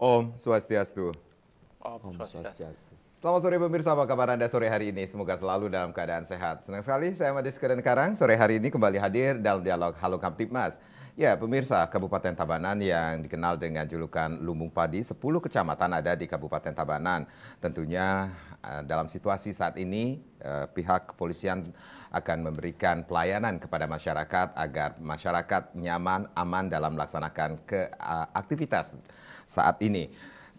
Om Swastiastu. Om Swastiastu. Selamat sore pemirsa, apa kabar Anda sore hari ini? Semoga selalu dalam keadaan sehat. Senang sekali saya Madis Keren Karang, sore hari ini kembali hadir dalam dialog Halo Kamtipmas. Ya, pemirsa, Kabupaten Tabanan yang dikenal dengan julukan Lumbung Padi, 10 kecamatan ada di Kabupaten Tabanan. Tentunya eh, dalam situasi saat ini eh, pihak kepolisian akan memberikan pelayanan kepada masyarakat agar masyarakat nyaman, aman dalam melaksanakan keaktivitas. Eh, aktivitas saat ini.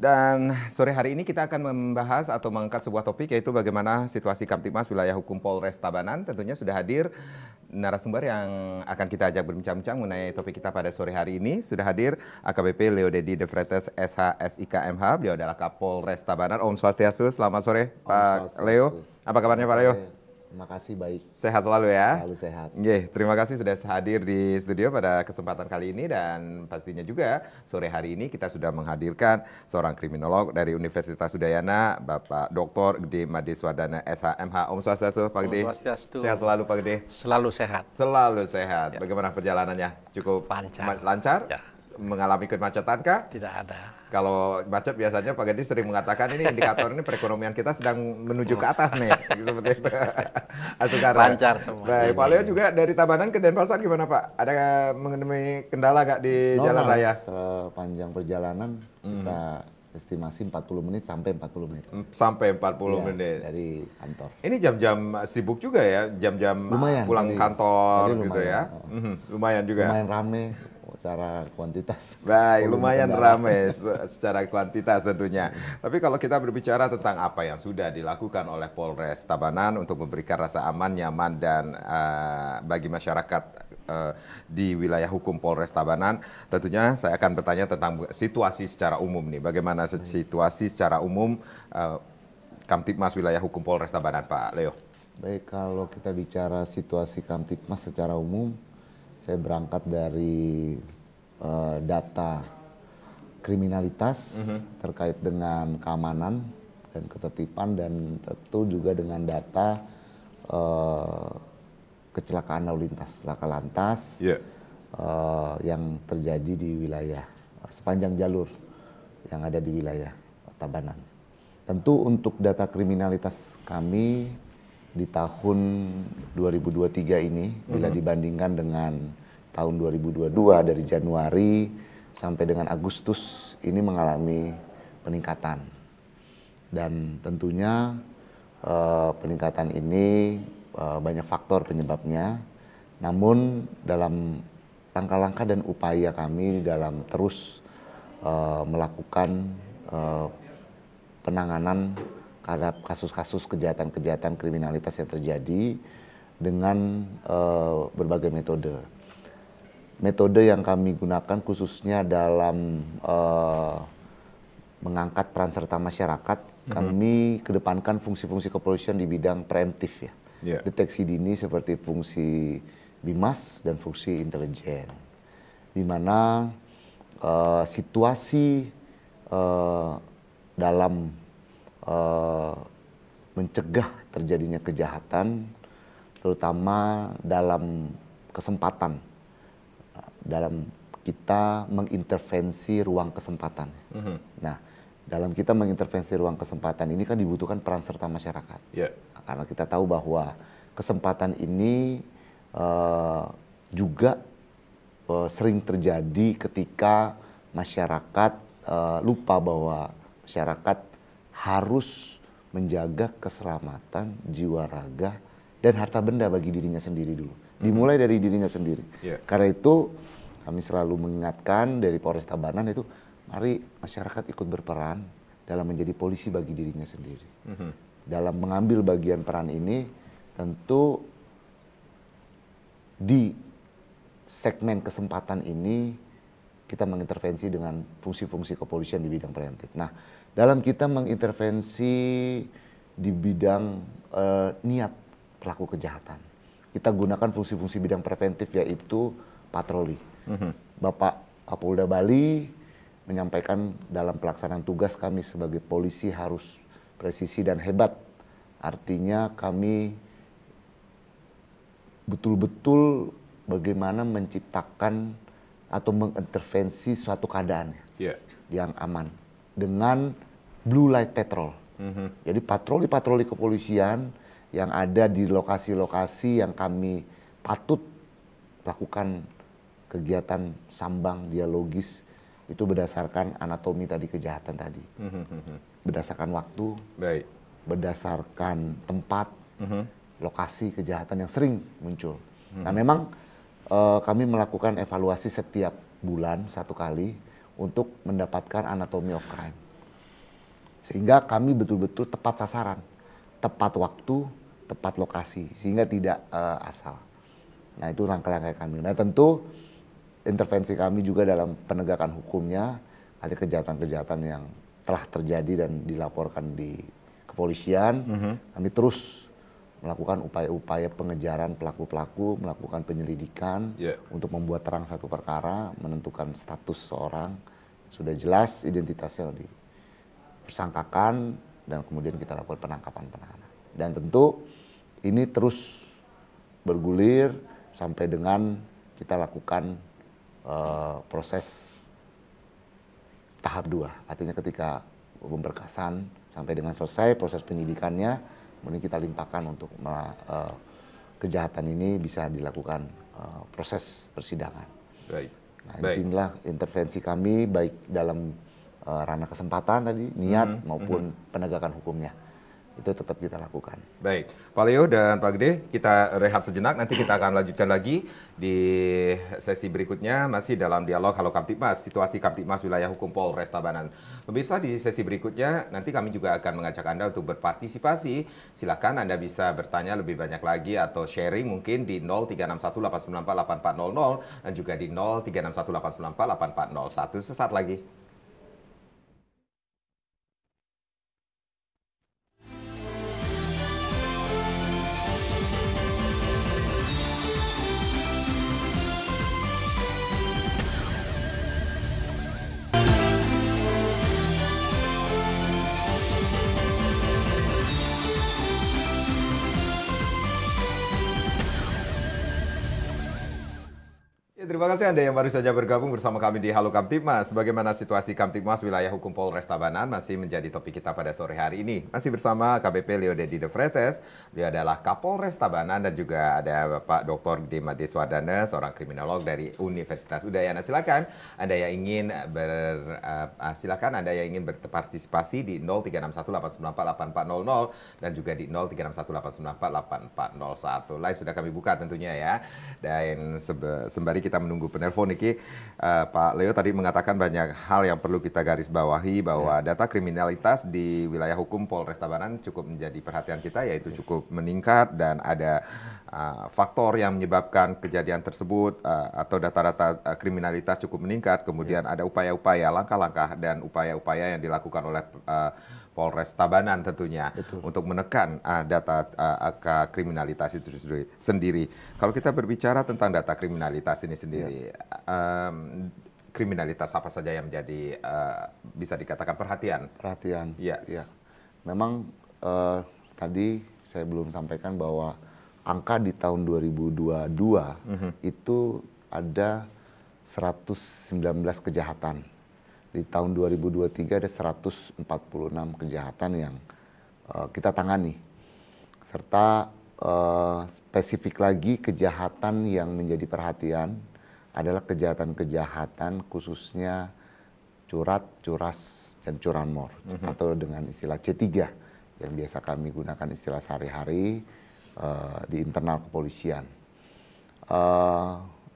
Dan sore hari ini kita akan membahas atau mengangkat sebuah topik yaitu bagaimana situasi Kamtipmas wilayah hukum Polres Tabanan. Tentunya sudah hadir narasumber yang akan kita ajak berbincang-bincang mengenai topik kita pada sore hari ini. Sudah hadir AKBP Leo Dedi De SH SIKMH. Beliau adalah Kapolres Tabanan. Om Swastiastu. Selamat sore Pak Leo. Apa kabarnya Pak Leo? Terima kasih baik. Sehat selalu ya. Selalu sehat. Yeah, terima kasih sudah hadir di studio pada kesempatan kali ini dan pastinya juga sore hari ini kita sudah menghadirkan seorang kriminolog dari Universitas Udayana, Bapak Doktor Gede Madiswadana Swadana SHMH. Om Swastiastu, Pak Gede. Om Swastiastu. Sehat selalu Pak Gede. Selalu sehat. Selalu sehat. Ya. Bagaimana perjalanannya? Cukup lancar. Lancar? Ya. Mengalami kemacetan kah? Tidak ada kalau baca biasanya Pak Gedi sering mengatakan ini indikator ini perekonomian kita sedang menuju ke atas nih. Gitu, seperti itu. Lancar semua. Baik, Pak Leo juga dari Tabanan ke Denpasar gimana Pak? Ada mengenai kendala nggak di Normal, jalan raya? Sepanjang perjalanan hmm. kita estimasi 40 menit sampai 40 menit. Hmm, sampai 40 ya, menit dari kantor. Ini jam-jam sibuk juga ya, jam-jam pulang dari, kantor dari gitu ya. Uh, lumayan juga. Lumayan rame secara kuantitas. Baik, lumayan ramai secara kuantitas tentunya. Tapi kalau kita berbicara tentang apa yang sudah dilakukan oleh Polres Tabanan untuk memberikan rasa aman, nyaman dan uh, bagi masyarakat eh, di wilayah hukum Polres Tabanan, tentunya saya akan bertanya tentang situasi secara umum nih. Bagaimana situasi secara umum uh, Kamtipmas wilayah hukum Polres Tabanan, Pak Leo? Baik, kalau kita bicara situasi Kamtipmas secara umum, saya berangkat dari uh, data kriminalitas mm -hmm. terkait dengan keamanan dan ketertiban dan tentu juga dengan data uh, kecelakaan lalu lintas, laka lantas yeah. Iya. uh, yang terjadi di wilayah sepanjang jalur yang ada di wilayah Tabanan. Tentu untuk data kriminalitas kami di tahun 2023 ini mm-hmm. bila hmm. dibandingkan dengan tahun 2022 dari Januari sampai dengan Agustus ini mengalami peningkatan dan tentunya uh, peningkatan ini uh, banyak faktor penyebabnya namun dalam langkah-langkah dan upaya kami dalam terus uh, melakukan uh, penanganan karena kasus-kasus kejahatan-kejahatan kriminalitas yang terjadi dengan uh, berbagai metode. Metode yang kami gunakan khususnya dalam uh, mengangkat peran serta masyarakat, mm-hmm. kami kedepankan fungsi-fungsi kepolisian di bidang preemptif ya, yeah. deteksi dini seperti fungsi bimas dan fungsi intelijen, di mana uh, situasi uh, dalam Eh, mencegah terjadinya kejahatan, terutama dalam kesempatan, dalam kita mengintervensi ruang kesempatan. Mm -hmm. Nah, dalam kita mengintervensi ruang kesempatan ini kan dibutuhkan peran serta masyarakat, yeah. karena kita tahu bahwa kesempatan ini uh, juga uh, sering terjadi ketika masyarakat uh, lupa bahwa masyarakat harus menjaga keselamatan jiwa raga dan harta benda bagi dirinya sendiri dulu. Hmm. Dimulai dari dirinya sendiri. Yeah. Karena itu kami selalu mengingatkan dari Polres Tabanan itu mari masyarakat ikut berperan dalam menjadi polisi bagi dirinya sendiri. Mm -hmm. Dalam mengambil bagian peran ini tentu di segmen kesempatan ini kita mengintervensi dengan fungsi-fungsi kepolisian di bidang preventif. Nah, dalam kita mengintervensi di bidang eh, niat pelaku kejahatan. Kita gunakan fungsi-fungsi bidang preventif yaitu patroli. Mm-hmm. Bapak Kapolda Bali menyampaikan dalam pelaksanaan tugas kami sebagai polisi harus presisi dan hebat. Artinya kami betul-betul bagaimana menciptakan atau mengintervensi suatu keadaan yeah. yang aman dengan blue light patrol. Mm-hmm. Jadi patroli-patroli kepolisian yang ada di lokasi-lokasi yang kami patut lakukan kegiatan sambang dialogis itu berdasarkan anatomi tadi kejahatan tadi, mm-hmm. berdasarkan waktu, Baik. berdasarkan tempat, mm-hmm. lokasi kejahatan yang sering muncul. hmm Nah mhm. memang uh, kami melakukan evaluasi setiap bulan satu kali untuk mendapatkan anatomi of crime. Sehingga kami betul-betul tepat sasaran, tepat waktu, tepat lokasi, sehingga tidak uh, asal. Nah itu rangkaian langkah kami. Nah tentu intervensi kami juga dalam penegakan hukumnya, ada kejahatan-kejahatan yang telah terjadi dan dilaporkan di kepolisian, mm -hmm. kami terus melakukan upaya-upaya pengejaran pelaku-pelaku, melakukan penyelidikan yeah. untuk membuat terang satu perkara, menentukan status seorang sudah jelas identitasnya di persangkakan dan kemudian kita lakukan penangkapan penahanan. Dan tentu ini terus bergulir sampai dengan kita lakukan uh, proses tahap dua, artinya ketika pemberkasan sampai dengan selesai proses penyidikannya kemudian kita limpahkan untuk uh, kejahatan ini bisa dilakukan uh, proses persidangan. Baik. Nah, baik. disinilah intervensi kami baik dalam uh, ranah kesempatan tadi, niat mm -hmm. maupun mm -hmm. penegakan hukumnya itu tetap kita lakukan. Baik, Pak Leo dan Pak Gede, kita rehat sejenak, nanti kita akan lanjutkan lagi di sesi berikutnya, masih dalam dialog Halo Kamtipmas, situasi Kamtipmas wilayah hukum Polres Tabanan. Pemirsa, di sesi berikutnya, nanti kami juga akan mengajak Anda untuk berpartisipasi. Silakan Anda bisa bertanya lebih banyak lagi atau sharing mungkin di 0361 dan juga di 0361 Sesaat lagi. Terima kasih Anda yang baru saja bergabung bersama kami di Halo Kamtipmas. Bagaimana situasi Kamtipmas wilayah hukum Polres Tabanan masih menjadi topik kita pada sore hari ini. Masih bersama KBP Leo Dedi De Fretes. Dia adalah Kapolres Tabanan dan juga ada Bapak Dr. Dima Deswardana, seorang kriminolog dari Universitas Udayana. Silakan Anda yang ingin ber uh, silakan Anda yang ingin berpartisipasi di 0361894840 dan juga di 0361894841. Live sudah kami buka tentunya ya. Dan sembari kita menunggu penelpon Niki. Uh, eh, Pak Leo tadi mengatakan banyak hal yang perlu kita garis bawahi bahwa iya. data kriminalitas di wilayah hukum Polres Tabanan cukup menjadi perhatian kita yaitu iya. cukup meningkat dan ada uh, faktor yang menyebabkan kejadian tersebut uh, atau data-data uh, kriminalitas cukup meningkat. Kemudian iya. ada upaya-upaya, langkah-langkah dan upaya-upaya yang dilakukan oleh uh, Polres Tabanan tentunya Betul. untuk menekan uh, data uh, kriminalitas itu sendiri. Kalau kita berbicara tentang data kriminalitas ini sendiri, ya. um, kriminalitas apa saja yang menjadi uh, bisa dikatakan perhatian? Perhatian. Iya. Ya. Memang uh, tadi saya belum sampaikan bahwa angka di tahun 2022 mm -hmm. itu ada 119 kejahatan di tahun 2023 ada 146 kejahatan yang uh, kita tangani serta uh, spesifik lagi kejahatan yang menjadi perhatian adalah kejahatan-kejahatan khususnya curat, curas dan curanmor mm -hmm. atau dengan istilah C3 yang biasa kami gunakan istilah sehari-hari uh, di internal kepolisian.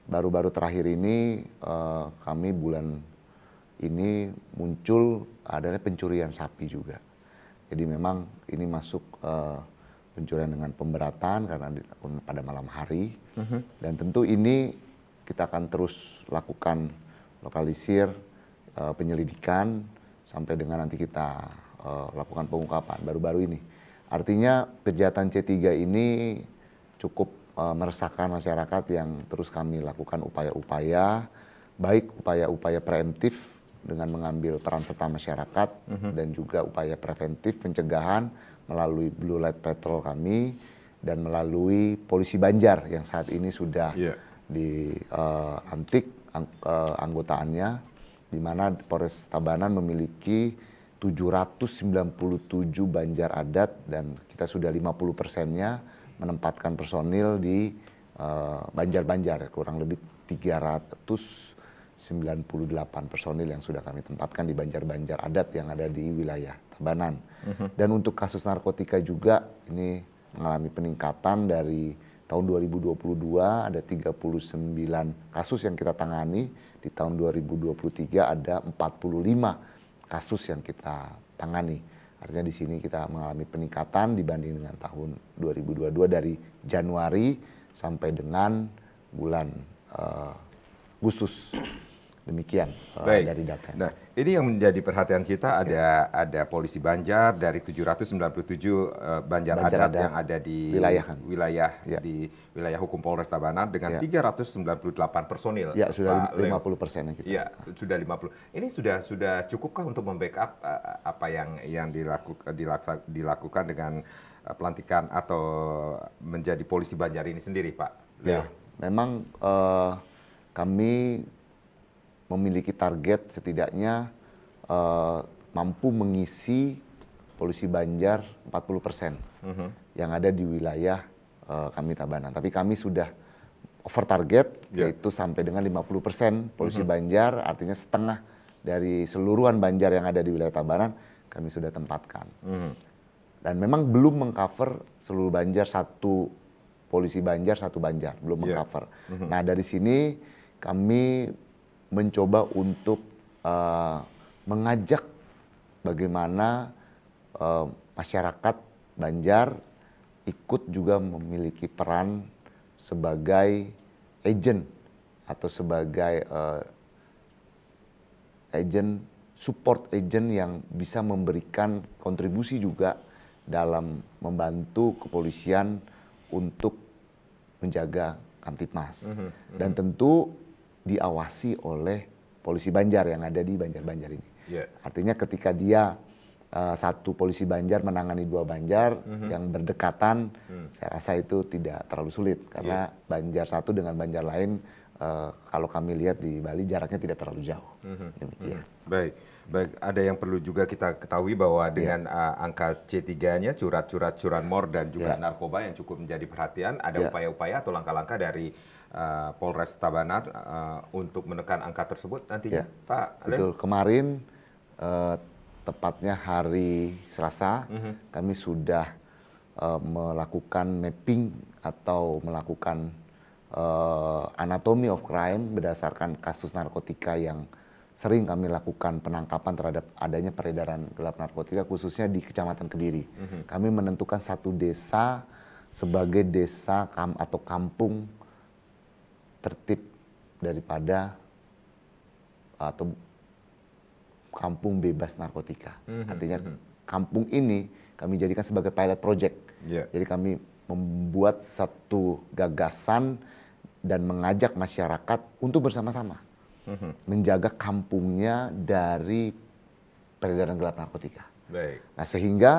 Baru-baru uh, terakhir ini uh, kami bulan ini muncul adanya pencurian sapi juga. Jadi memang ini masuk uh, pencurian dengan pemberatan karena di, pada malam hari uh mhm. -huh. dan tentu ini kita akan terus lakukan lokalisir uh, penyelidikan sampai dengan nanti kita uh, lakukan pengungkapan baru-baru ini. Artinya kejahatan C3 ini cukup uh, meresahkan masyarakat yang terus kami lakukan upaya-upaya baik upaya-upaya preemptif dengan mengambil peran serta masyarakat mm -hmm. dan juga upaya preventif pencegahan melalui Blue Light Patrol kami dan melalui polisi Banjar yang saat ini sudah yeah. di uh, ang, uh, anggotaannya di mana Polres Tabanan memiliki 797 banjar adat dan kita sudah 50 persennya menempatkan personil di eh, banjar-banjar uh, kurang lebih 300 98 personil yang sudah kami tempatkan di banjar-banjar adat yang ada di wilayah Tabanan. Uh-huh. Dan untuk kasus narkotika juga ini mengalami peningkatan dari tahun 2022 ada 39 kasus yang kita tangani, di tahun 2023 ada 45 kasus yang kita tangani. Artinya di sini kita mengalami peningkatan dibanding dengan tahun 2022 dari Januari sampai dengan bulan uh, Agustus. Demikian eh, Baik. dari data. Nah, ini yang menjadi perhatian kita okay. ada ada polisi Banjar dari 797 uh, eh, Banjar, Banjar adat ada yang ada di wilayahan. wilayah ya. di wilayah hukum Polres Tabanan dengan ya. 398 personil. Ya, sudah Pak 50 persen kita. Ya, sudah 50. Ini sudah sudah cukupkah untuk membackup uh, apa yang yang dilakukan dilaksa, dilakukan dengan uh, pelantikan atau menjadi polisi Banjar ini sendiri, Pak? Ya, memang uh, kami memiliki target setidaknya eh, mampu mengisi polusi Banjar 40 persen uh yang ada di wilayah eh, kami Tabanan. Tapi kami sudah over target yeah. yaitu sampai dengan 50 persen polusi uh-huh. Mhm. Banjar, artinya setengah dari seluruhan Banjar yang ada di wilayah Tabanan kami sudah tempatkan. Uh-huh. Dan memang belum mengcover seluruh Banjar satu polisi Banjar satu Banjar belum yeah. mengcover. Nah dari sini kami mencoba untuk uh, mengajak bagaimana uh, masyarakat Banjar ikut juga memiliki peran sebagai agent atau sebagai uh, agent support agent yang bisa memberikan kontribusi juga dalam membantu kepolisian untuk menjaga kantipmas mm -hmm. Dan tentu diawasi oleh polisi Banjar yang ada di Banjar-Banjar ini. Yeah. Artinya ketika dia uh, satu polisi Banjar menangani dua Banjar mm-hmm. yang berdekatan, mm. saya rasa itu tidak terlalu sulit karena yeah. Banjar satu dengan Banjar lain uh, kalau kami lihat di Bali jaraknya tidak terlalu jauh. Mm-hmm. Demikian. mm Baik. Baik, ada yang perlu juga kita ketahui bahwa ya. dengan uh, angka C3-nya curat-curat curanmor dan juga yeah. narkoba yang cukup menjadi perhatian, ada ya. upaya-upaya yeah. Upaya -upaya atau langkah-langkah dari Eh, Polres Tabanan uh, untuk menekan angka tersebut nantinya, ya. Pak? Alen? Betul. Kemarin uh, tepatnya hari Selasa uh-huh. kami sudah uh, melakukan mapping atau melakukan uh, anatomi of crime berdasarkan kasus narkotika yang sering kami lakukan penangkapan terhadap adanya peredaran gelap narkotika khususnya di Kecamatan Kediri. Uh-huh. Kami menentukan satu desa sebagai desa kam atau kampung tertib daripada atau kampung bebas narkotika. Mm-hmm. Artinya mhm. kampung ini kami jadikan sebagai pilot project. Yeah. Jadi kami membuat satu gagasan dan mengajak masyarakat untuk bersama-sama mm-hmm. menjaga kampungnya dari peredaran gelap narkotika. Baik. Nah sehingga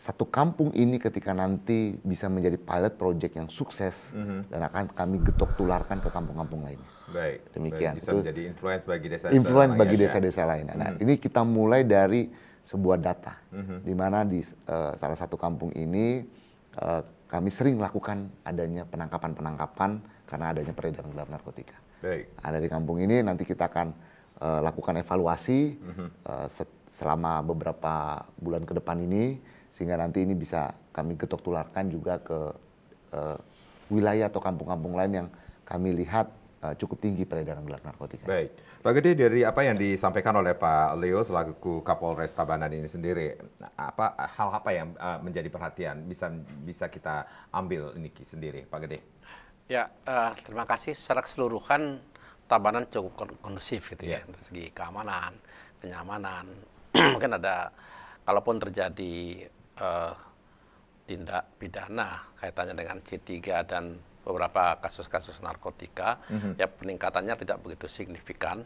satu kampung ini ketika nanti bisa menjadi pilot project yang sukses mm-hmm. dan akan kami getok tularkan ke kampung-kampung lainnya. Baik. Demikian. Baik, bisa itu menjadi influence bagi desa-desa influence bagi desa-desa lain. Nah, mm-hmm. ini kita mulai dari sebuah data mm-hmm. di mana di uh, salah satu kampung ini uh, kami sering lakukan adanya penangkapan-penangkapan karena adanya peredaran gelap narkotika. Baik. Nah, di kampung ini nanti kita akan uh, lakukan evaluasi mm-hmm. uh, selama beberapa bulan ke depan ini sehingga nanti ini bisa kami getok tularkan juga ke uh, wilayah atau kampung-kampung lain yang kami lihat uh, cukup tinggi peredaran gelap narkotika. Baik, Pak Gede dari apa yang disampaikan oleh Pak Leo selaku Kapolres Tabanan ini sendiri, apa hal apa yang uh, menjadi perhatian bisa bisa kita ambil ini sendiri, Pak Gede? Ya, uh, terima kasih. Secara keseluruhan Tabanan cukup kondusif gitu ya, ya segi keamanan, kenyamanan. Mungkin ada, kalaupun terjadi uh, tindak pidana kaitannya dengan C3 dan beberapa kasus-kasus narkotika mm-hmm. ya peningkatannya tidak begitu signifikan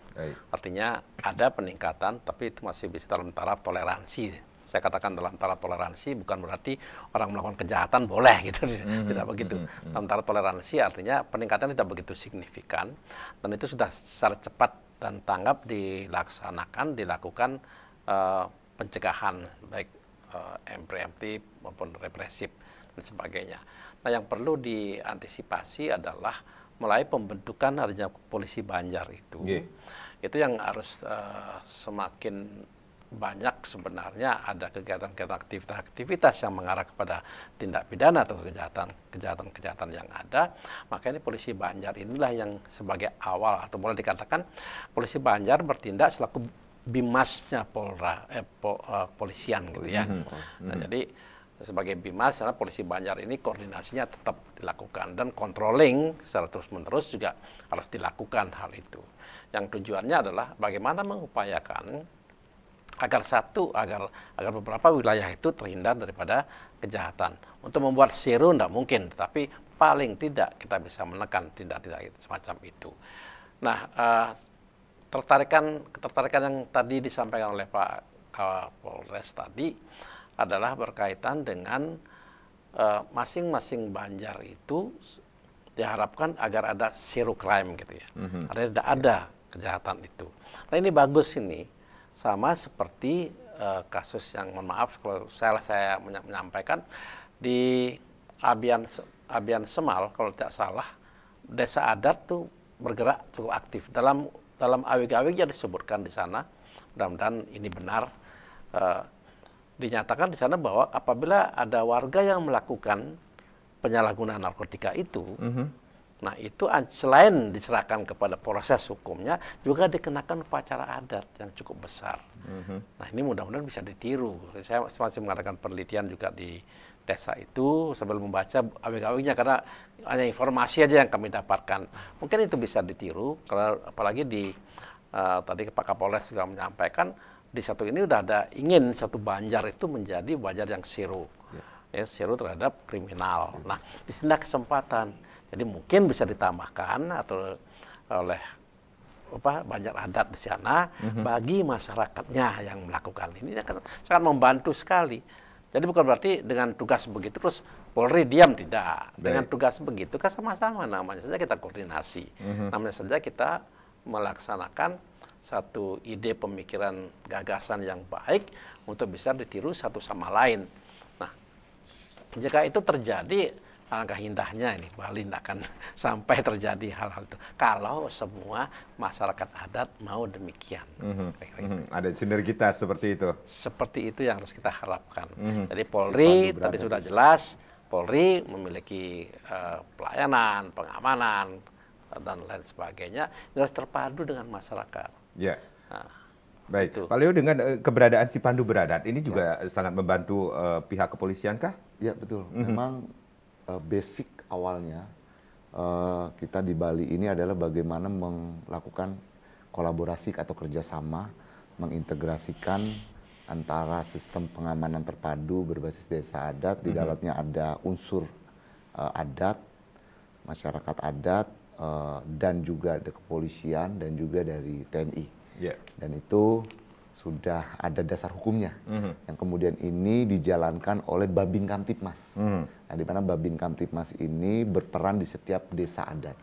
artinya ada peningkatan tapi itu masih bisa dalam taraf toleransi saya katakan dalam taraf toleransi bukan berarti orang melakukan kejahatan boleh gitu mm-hmm. tidak begitu mm-hmm. dalam taraf toleransi artinya peningkatan tidak begitu signifikan dan itu sudah secara cepat dan tanggap dilaksanakan dilakukan uh, pencegahan baik eh, preemptif maupun represif dan sebagainya. Nah, yang perlu diantisipasi adalah mulai pembentukan adanya polisi Banjar itu. Yeah. Itu yang harus uh, semakin banyak sebenarnya ada kegiatan-kegiatan aktivitas-aktivitas yang mengarah kepada tindak pidana atau kejahatan kejahatan kejahatan yang ada maka ini polisi Banjar inilah yang sebagai awal atau boleh dikatakan polisi Banjar bertindak selaku bimasnya Polra eh, po, uh, polisian gitu ya. Mhm. Nah, mhm. jadi sebagai bimas karena polisi Banjar ini koordinasinya tetap dilakukan dan controlling secara terus-menerus juga harus dilakukan hal itu. Yang tujuannya adalah bagaimana mengupayakan agar satu agar agar beberapa wilayah itu terhindar daripada kejahatan. Untuk membuat zero tidak mungkin, tetapi paling tidak kita bisa menekan tindak-tindak semacam itu. Nah, uh, tertarikan ketertarikan yang tadi disampaikan oleh Pak Kapolres tadi adalah berkaitan dengan eh, masing-masing uh, banjar itu diharapkan agar ada zero crime gitu ya. Mm -hmm. tidak ada kejahatan itu. Nah ini bagus ini sama seperti uh, kasus yang mohon maaf kalau saya saya menyampaikan di Abian Abian Semal kalau tidak salah desa adat tuh bergerak cukup aktif dalam dalam awik-awik yang disebutkan di sana, mudah-mudahan ini benar, eh, dinyatakan di sana bahwa apabila ada warga yang melakukan penyalahgunaan narkotika itu, mm -hmm. nah itu selain diserahkan kepada proses hukumnya, juga dikenakan upacara adat yang cukup besar. Mm -hmm. Nah ini mudah-mudahan bisa ditiru. Saya masih mengadakan penelitian juga di desa itu sebelum membaca awing-awingnya karena hanya informasi aja yang kami dapatkan. Mungkin itu bisa ditiru kalau apalagi di uh, tadi Pak Kapolres juga menyampaikan di satu ini sudah ada ingin satu banjar itu menjadi banjar yang siru. Ya, ya siru terhadap kriminal. Nah, di sini kesempatan. Jadi mungkin bisa ditambahkan atau eh, oleh apa banyak adat di sana mm -hmm. bagi masyarakatnya yang melakukan ini akan sangat membantu sekali jadi bukan berarti dengan tugas begitu terus Polri diam tidak. Baik. Dengan tugas begitu kan sama-sama namanya saja kita koordinasi. Mm-hmm. Namanya saja kita melaksanakan satu ide pemikiran gagasan yang baik untuk bisa ditiru satu sama lain. Nah, jika itu terjadi alangkah indahnya ini Bali tidak akan sampai terjadi hal-hal itu kalau semua masyarakat adat mau demikian. Mm-hmm. Mm-hmm. Ada sinergitas seperti itu. Seperti itu yang harus kita harapkan. Mm-hmm. Jadi Polri si tadi sudah jelas Polri memiliki uh, pelayanan, pengamanan eh, dan lain sebagainya harus terpadu dengan masyarakat. Ya. Yeah. Nah. Baik, itu. Pak Leo dengan eh, keberadaan si Pandu Beradat ini juga ya. sangat membantu uh, pihak kepolisian kah? Ya betul, mm -hmm. memang uh, basic awalnya uh, kita di Bali ini adalah bagaimana melakukan kolaborasi atau kerjasama mengintegrasikan antara sistem pengamanan terpadu berbasis desa adat di mhm. dalamnya ada unsur uh, adat masyarakat adat uh, dan juga ada kepolisian dan juga dari TNI yeah. dan itu sudah ada dasar hukumnya mm-hmm. yang kemudian ini dijalankan oleh Babin Kamtipmas. Mm-hmm. Nah, di mana Babin Kamtipmas ini berperan di setiap desa adat,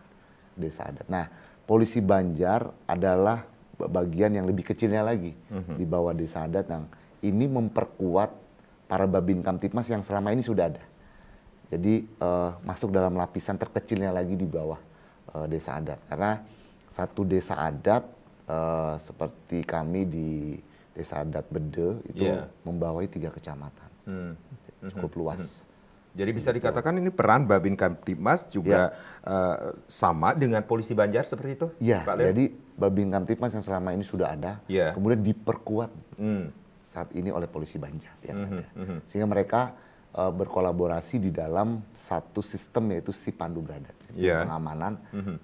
desa adat. Nah, polisi Banjar adalah bagian yang lebih kecilnya lagi mm-hmm. di bawah desa adat yang nah, ini memperkuat para Babin Kamtipmas yang selama ini sudah ada. Jadi uh, masuk dalam lapisan terkecilnya lagi di bawah uh, desa adat karena satu desa adat uh, seperti kami di Desa Adat Bede itu yeah. membawahi tiga kecamatan, hmm. cukup hmm. luas. Hmm. Jadi bisa gitu. dikatakan ini peran Babin Kamtipmas juga ya. uh, sama dengan polisi Banjar seperti itu? Iya, jadi Babin Kamtipmas yang selama ini sudah ada, ya. kemudian diperkuat hmm. saat ini oleh polisi Banjar yang -hmm. ada. -hmm. hmm. Sehingga mereka uh, berkolaborasi di dalam satu sistem yaitu si Pandu beradat sistem iya. pengamanan hmm, -hmm.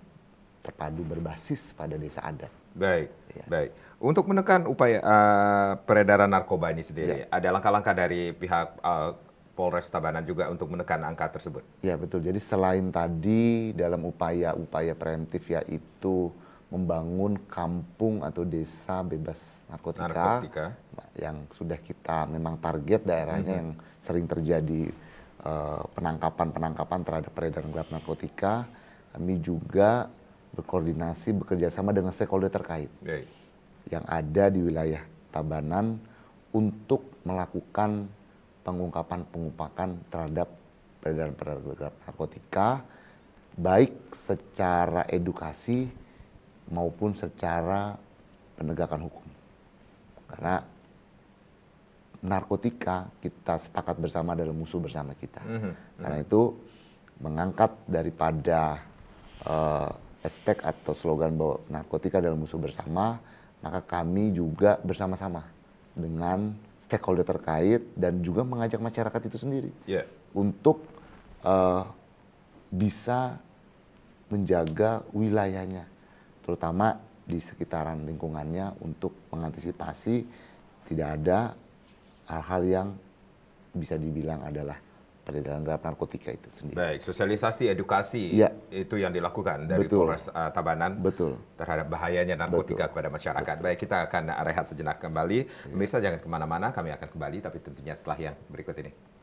terpadu berbasis pada desa adat. Baik, ya. baik. Untuk menekan upaya uh, peredaran narkoba ini sendiri, ya. ada langkah-langkah dari pihak uh, Polres Tabanan juga untuk menekan angka tersebut. Ya betul. Jadi selain tadi dalam upaya-upaya preventif yaitu membangun kampung atau desa bebas narkotika, narkotika. yang sudah kita memang target daerahnya -hmm. yang sering terjadi eh, penangkapan-penangkapan uh, penangkapan -penangkapan terhadap peredaran gelap narkotika. Kami juga berkoordinasi bekerja sama dengan stakeholder terkait okay. yang ada di wilayah Tabanan untuk melakukan pengungkapan pengungkapan terhadap peredaran-peredaran narkotika baik secara edukasi maupun secara penegakan hukum. Karena narkotika kita sepakat bersama dalam musuh bersama kita. Mm -hmm. Karena itu mengangkat daripada uh, hashtag atau slogan bahwa narkotika adalah musuh bersama, maka kami juga bersama-sama dengan stakeholder terkait dan juga mengajak masyarakat itu sendiri yeah. untuk uh, bisa menjaga wilayahnya, terutama di sekitaran lingkungannya untuk mengantisipasi tidak ada hal-hal yang bisa dibilang adalah peredaran narkotika itu sendiri. Baik, sosialisasi edukasi ya. itu yang dilakukan dari Betul. Polres uh, Tabanan Betul. terhadap bahayanya narkotika Betul. kepada masyarakat. Betul. Baik, kita akan rehat sejenak kembali. Ya. Pemirsa jangan kemana-mana, kami akan kembali tapi tentunya setelah yang berikut ini.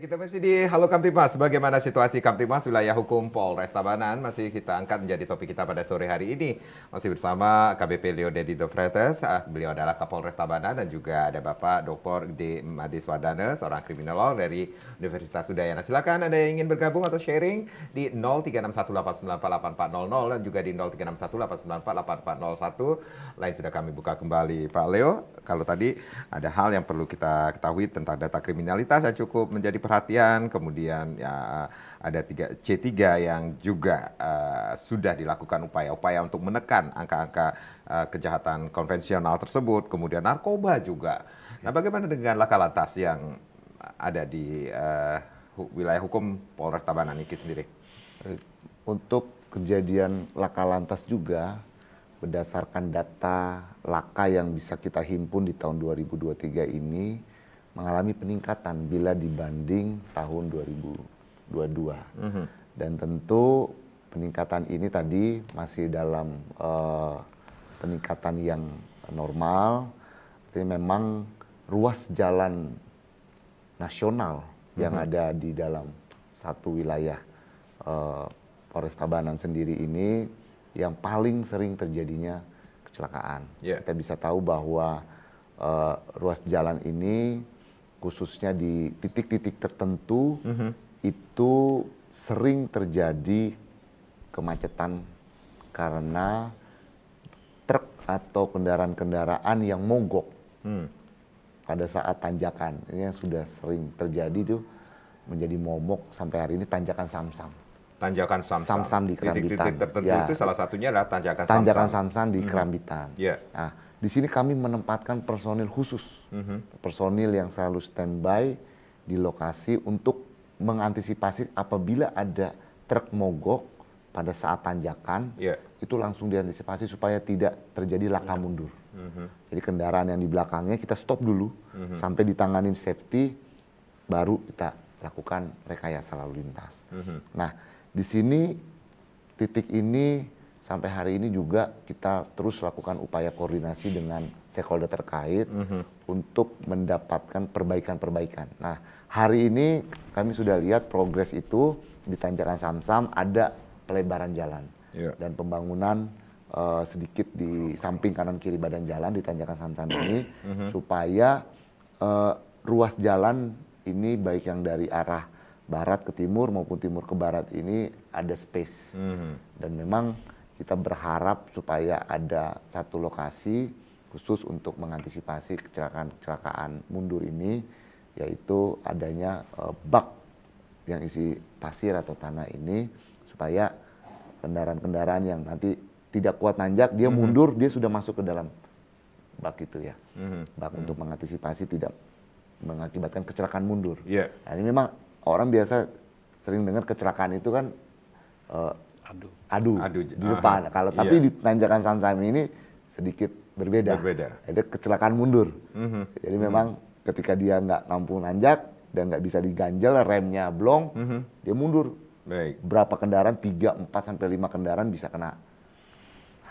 kita masih di Halo Kamtimas. Bagaimana situasi Kamtimas wilayah hukum Polres Tabanan masih kita angkat menjadi topik kita pada sore hari ini. Masih bersama KBP Leo Dedi Dofretes, ah, beliau adalah Kapolres Tabanan dan juga ada Bapak Dr. D. Wadana, seorang kriminolog dari Universitas Udayana. Silakan Anda yang ingin bergabung atau sharing di 0361894800 dan juga di 036189484001. Lain sudah kami buka kembali Pak Leo. Kalau tadi ada hal yang perlu kita ketahui tentang data kriminalitas yang cukup menjadi perhatian, kemudian ya ada tiga C3 yang juga uh, sudah dilakukan upaya-upaya untuk menekan angka-angka uh, kejahatan konvensional tersebut, kemudian narkoba juga. Nah, bagaimana dengan laka lantas yang ada di uh, wilayah hukum Polres Tabanan ini sendiri? Untuk kejadian laka lantas juga berdasarkan data laka yang bisa kita himpun di tahun 2023 ini mengalami peningkatan bila dibanding tahun 2022. Mm -hmm. Dan tentu peningkatan ini tadi masih dalam uh, peningkatan yang normal. Jadi memang ruas jalan nasional mm-hmm. yang mhm. ada di dalam satu wilayah uh, Polres Tabanan sendiri ini yang paling sering terjadinya kecelakaan. Yeah. Kita bisa tahu bahwa uh, ruas jalan ini khususnya di titik-titik tertentu mm -hmm. itu sering terjadi kemacetan karena truk atau kendaraan-kendaraan yang mogok hmm. pada saat tanjakan ini yang sudah sering terjadi tuh menjadi momok sampai hari ini tanjakan samsam tanjakan samsam samsam di kerambitan titik-titik tertentu ya. itu salah satunya adalah tanjakan, samsam tanjakan samsam di mm-hmm. kerambitan yeah. nah di sini kami menempatkan personil khusus, mm-hmm. personil yang selalu standby di lokasi untuk mengantisipasi apabila ada truk mogok pada saat tanjakan, yeah. itu langsung diantisipasi supaya tidak terjadi laka iya. mundur. Mm-hmm. Jadi kendaraan yang di belakangnya kita stop dulu mm-hmm. sampai ditanganin safety, baru kita lakukan rekayasa lalu lintas. Mm-hmm. Nah, di sini titik ini sampai hari ini juga kita terus lakukan upaya koordinasi dengan stakeholder terkait mm -hmm. untuk mendapatkan perbaikan-perbaikan. Nah, hari ini kami sudah lihat progres itu di Tanjakan Samsam ada pelebaran jalan yeah. dan pembangunan uh, sedikit di samping kanan kiri badan jalan di Tanjakan Samsam ini mm -hmm. supaya uh, ruas jalan ini baik yang dari arah barat ke timur maupun timur ke barat ini ada space mm -hmm. dan memang kita berharap supaya ada satu lokasi khusus untuk mengantisipasi kecelakaan-kecelakaan mundur ini yaitu adanya eh, bak yang isi pasir atau tanah ini supaya kendaraan-kendaraan yang nanti tidak kuat nanjak dia mhm. mundur mm -hmm. dia sudah masuk ke dalam bak itu ya mm -hmm. bak mm -hmm. untuk mengantisipasi tidak mengakibatkan kecelakaan mundur. Yeah. Nah, ini memang orang biasa sering dengar kecelakaan itu kan eh, adu adu, adu. di depan. Ah, iya. Kalau tapi iya. di tanjakan Samsami ini sedikit berbeda. Berbeda. Ada kecelakaan mundur. Mm-hmm. Jadi mm-hmm. memang ketika dia nggak mampu nanjak dan nggak bisa diganjel remnya blong, mm-hmm. dia mundur. Baik. Berapa kendaraan? tiga empat sampai lima kendaraan bisa kena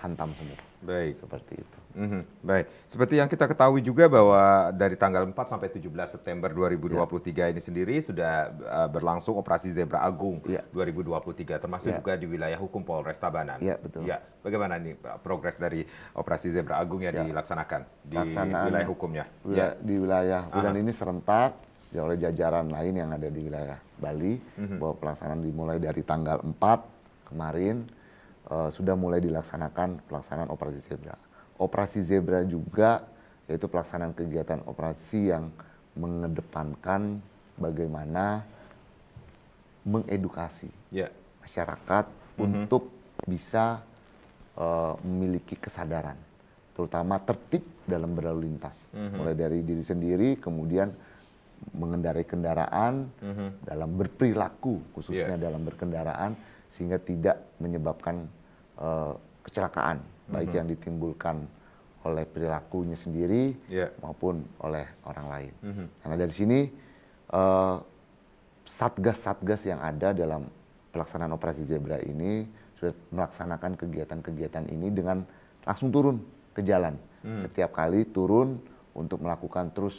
hantam semua. Baik. Seperti itu. Mm-hmm. Baik. Seperti yang kita ketahui juga bahwa dari tanggal 4 sampai 17 September 2023 ya. ini sendiri sudah eh, berlangsung operasi Zebra Agung ya. 2023 termasuk ya. juga di wilayah hukum Polres Tabanan. Iya, betul. Ya. Bagaimana ini eh, progres dari operasi Zebra Agung yang ya. dilaksanakan di Laksanaan wilayah hukumnya? Wila- ya. di wilayah. bulan ini serentak ya oleh jajaran lain yang ada di wilayah Bali mm-hmm. bahwa pelaksanaan dimulai dari tanggal 4 kemarin Eh, sudah mulai dilaksanakan pelaksanaan operasi zebra. Operasi zebra juga yaitu pelaksanaan kegiatan operasi yang mengedepankan bagaimana mengedukasi yeah. masyarakat mm -hmm. untuk bisa uh, memiliki kesadaran, terutama tertib dalam berlalu lintas, mm -hmm. mulai dari diri sendiri, kemudian mengendarai kendaraan, mm -hmm. dalam berperilaku khususnya yeah. dalam berkendaraan sehingga tidak menyebabkan uh, kecelakaan mm-hmm. baik mhm. yang ditimbulkan oleh perilakunya sendiri yeah. maupun oleh orang lain. Mm-hmm. Karena dari sini satgas eh, satgas-satgas yang ada dalam pelaksanaan operasi zebra ini sudah melaksanakan kegiatan-kegiatan ini dengan langsung turun ke jalan. Mm. Setiap kali turun untuk melakukan terus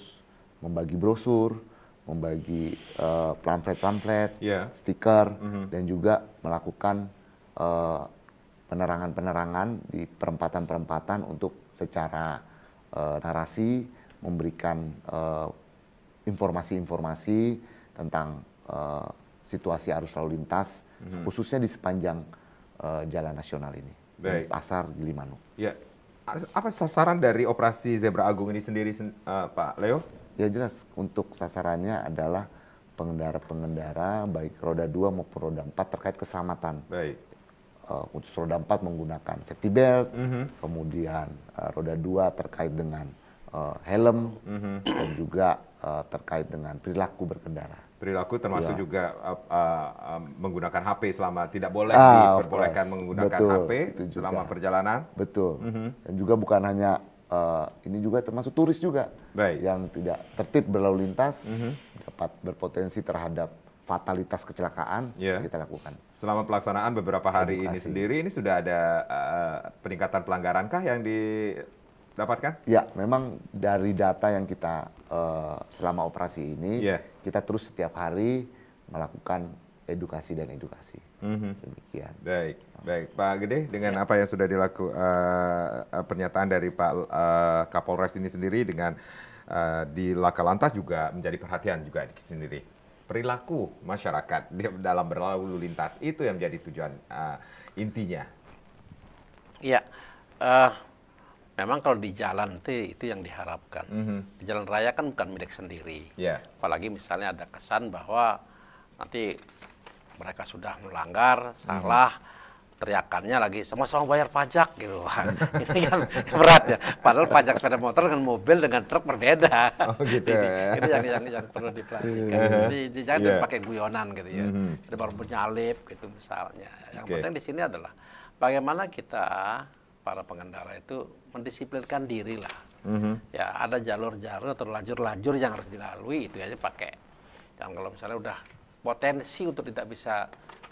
membagi brosur, membagi uh, pamflet-pamflet, yeah. stiker, mm-hmm. dan juga melakukan penerangan-penerangan di perempatan-perempatan untuk secara uh, narasi memberikan eh, informasi-informasi uh, tentang uh, situasi arus lalu lintas hmm khususnya di sepanjang uh, jalan nasional ini Baik. di pasar Gilimanuk. Ya. Apa sasaran dari operasi Zebra Agung ini sendiri uh, Pak Leo? Ya jelas untuk sasarannya adalah pengendara-pengendara baik roda 2 maupun roda 4 terkait keselamatan. Baik uh, khusus roda 4 menggunakan safety belt, mm -hmm. kemudian uh, roda 2 terkait dengan uh, helm mm -hmm. dan juga uh, terkait dengan perilaku berkendara. Perilaku termasuk ya. juga uh, uh, menggunakan HP selama tidak boleh ah, diperbolehkan menggunakan Betul, HP selama perjalanan. Betul. Mm -hmm. Dan juga bukan hanya uh, ini juga termasuk turis juga Baik. yang tidak tertib berlalu lintas mm -hmm. dapat berpotensi terhadap fatalitas kecelakaan yeah. kita lakukan. Selama pelaksanaan beberapa hari ini sendiri ini sudah ada uh, peningkatan pelanggaran kah yang didapatkan? Ya, memang dari data yang kita uh, selama operasi ini yeah. kita terus setiap hari melakukan edukasi dan edukasi. Mm-hmm. Demikian. Baik, baik, Pak Gede, dengan ya. apa yang sudah dilakukan uh, eh, pernyataan dari Pak uh, Kapolres ini sendiri dengan uh, di Laka Lantas juga menjadi perhatian juga sendiri perilaku masyarakat dalam berlalu lintas itu yang menjadi tujuan uh, intinya. Iya, uh, memang kalau di jalan itu itu yang diharapkan. Mm -hmm. Di jalan raya kan bukan milik sendiri. Yeah. Apalagi misalnya ada kesan bahwa nanti mereka sudah melanggar, salah. Mm -hmm teriakannya lagi sama-sama bayar pajak gitu ini kan berat ya padahal pajak sepeda motor dengan mobil dengan truk berbeda oh, gitu, ini, ya. ini yang, yang yang perlu diperhatikan iya. jadi jangan yeah. pakai guyonan gitu ya mm-hmm. baru punya alip gitu misalnya yang okay. penting di sini adalah bagaimana kita para pengendara itu mendisiplinkan diri lah mm-hmm. ya ada jalur-jalur atau lajur-lajur yang harus dilalui itu aja pakai jangan kalau misalnya udah potensi untuk tidak bisa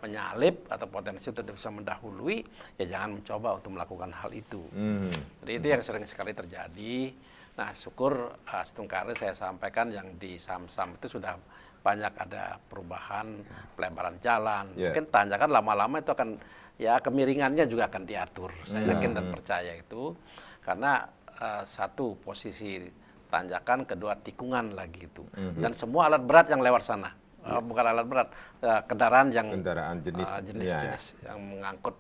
menyalip atau potensi untuk bisa mendahului, ya jangan mencoba untuk melakukan hal itu. Hmm. Jadi itu yang sering sekali terjadi. Nah, syukur uh, eh, Setungkari saya sampaikan yang di Samsam itu sudah banyak ada perubahan pelebaran jalan. Yeah. Mungkin tanjakan lama-lama itu akan ya kemiringannya juga akan diatur. Saya yeah. yakin dan percaya itu karena uh, satu posisi tanjakan, kedua tikungan lagi itu. Mm -hmm. Dan semua alat berat yang lewat sana uh, bukan alat berat, uh, kendaraan yang kendaraan jenis uh, eh, jenis-jenis iya, iya. yang mengangkut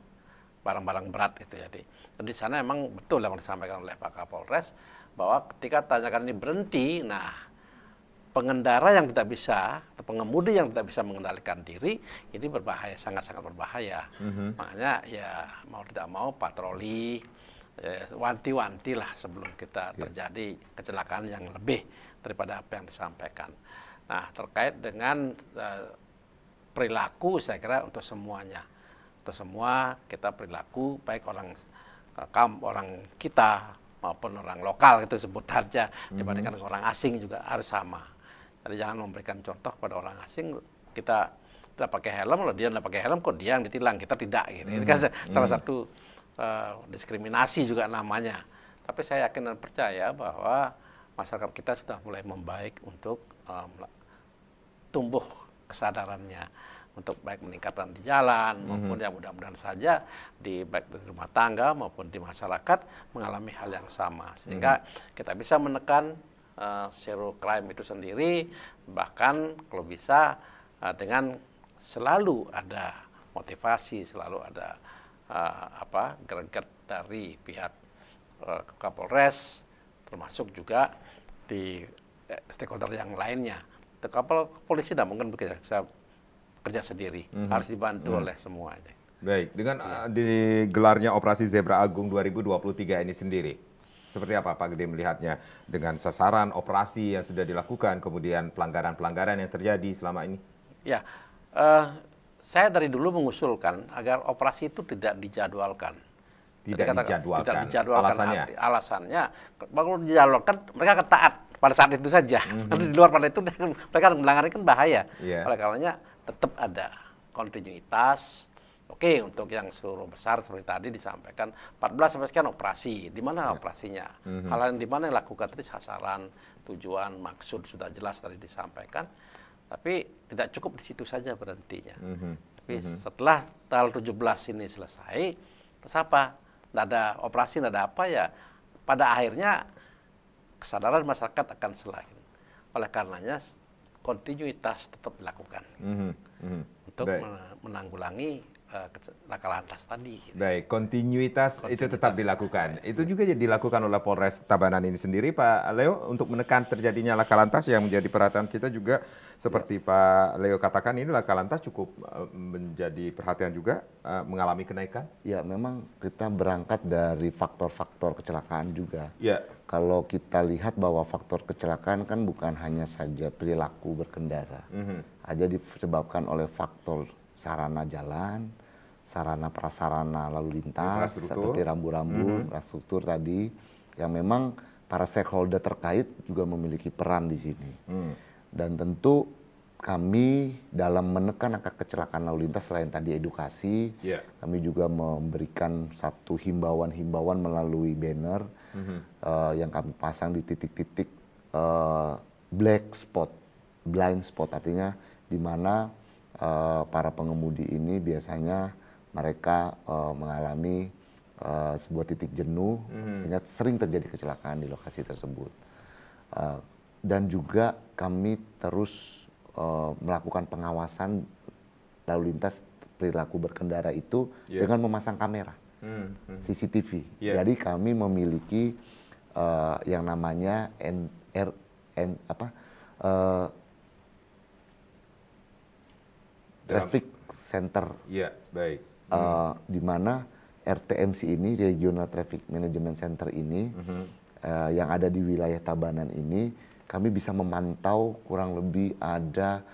barang-barang berat itu jadi. Ya, di sana memang betul yang disampaikan oleh Pak Kapolres bahwa ketika tanjakan ini berhenti, nah pengendara yang tidak bisa atau pengemudi yang tidak bisa mengendalikan diri ini berbahaya sangat-sangat berbahaya mm-hmm. makanya ya mau tidak mau patroli wanti-wanti lah sebelum kita yeah. terjadi kecelakaan yang lebih daripada apa yang disampaikan. Nah, terkait dengan uh, perilaku saya kira untuk semuanya. Untuk semua kita perilaku baik orang eh, kamp orang kita maupun orang lokal itu sebut mm-hmm. dibandingkan orang asing juga harus sama. Jadi jangan memberikan contoh kepada orang asing kita kita pakai helm loh dia tidak pakai helm kok dia yang ditilang kita tidak gitu. Mm-hmm. Ini kan mm-hmm. salah hmm. satu uh, diskriminasi juga namanya. Tapi saya yakin dan percaya bahwa masyarakat kita sudah mulai membaik untuk uh, tumbuh kesadarannya untuk baik meningkatkan di jalan mhm. maupun mm -hmm. yang mudah-mudahan saja di baik di rumah tangga maupun di masyarakat mengalami hal yang sama sehingga mm -hmm. kita bisa menekan uh, zero crime itu sendiri bahkan kalau bisa uh, dengan selalu ada motivasi selalu ada uh, apa greget dari pihak uh, Kapolres termasuk juga di eh, stakeholder yang lainnya kapal polisi tidak mungkin bekerja, bisa kerja sendiri, mm -hmm. harus dibantu mm -hmm. oleh semua. Baik, dengan ya. uh, digelarnya operasi Zebra Agung 2023 ini sendiri, seperti apa Pak Gede melihatnya dengan sasaran operasi yang sudah dilakukan, kemudian pelanggaran-pelanggaran yang terjadi selama ini? Ya, uh, saya dari dulu mengusulkan agar operasi itu tidak dijadwalkan tidak kata, dijadwalkan. Tidak dijadwalkan. Alasannya? Alasannya, kalau dijadwalkan mereka akan taat pada saat itu saja. Mm-hmm. di luar pada itu mereka melanggar kan bahaya. Yeah. Oleh karenanya tetap ada kontinuitas. Oke, untuk yang seluruh besar seperti tadi disampaikan 14 sampai sekian operasi. Di mana yeah. operasinya? Mm-hmm. Hal yang di mana yang lakukan tadi sasaran, tujuan, maksud sudah jelas tadi disampaikan. Tapi tidak cukup di situ saja berhentinya. Mm-hmm. Tapi mm-hmm. setelah tanggal 17 ini selesai, terus apa? tidak ada operasi, tidak ada apa ya. Pada akhirnya kesadaran masyarakat akan selain. Oleh karenanya kontinuitas tetap dilakukan mm -hmm. Mm -hmm. untuk Baik. menanggulangi laka eh, lantas tadi. Gitu. Baik, kontinuitas, kontinuitas itu tetap dilakukan. Ya. Itu juga dilakukan oleh Polres Tabanan ini sendiri, Pak Leo, untuk menekan terjadinya laka lantas yang menjadi perhatian kita juga seperti ya. Pak Leo katakan ini laka lantas cukup eh, menjadi perhatian juga eh, mengalami kenaikan. Ya, memang kita berangkat dari faktor-faktor kecelakaan juga. Ya. Kalau kita lihat bahwa faktor kecelakaan kan bukan hanya saja perilaku berkendara, mm -hmm. aja disebabkan oleh faktor sarana jalan, sarana prasarana lalu lintas seperti rambu-rambu, mm -hmm. infrastruktur tadi yang memang para stakeholder terkait juga memiliki peran di sini. Mm. Dan tentu kami dalam menekan angka kecelakaan lalu lintas selain tadi edukasi, yeah. kami juga memberikan satu himbauan-himbauan melalui banner mm -hmm. uh, yang kami pasang di titik-titik uh, black spot, blind spot artinya di mana uh, para pengemudi ini biasanya mereka uh, mengalami uh, sebuah titik jenuh hmm sehingga sering terjadi kecelakaan di lokasi tersebut uh, dan juga kami terus uh, melakukan pengawasan lalu lintas perilaku berkendara itu yeah. dengan memasang kamera hmm, hmm. CCTV yeah. jadi kami memiliki uh, yang namanya N, N, apa uh, traffic center. Iya, baik. Eh, hmm. di mana RTMC ini Regional Traffic Management Center ini uh, yang ada di wilayah Tabanan ini kami bisa memantau kurang lebih ada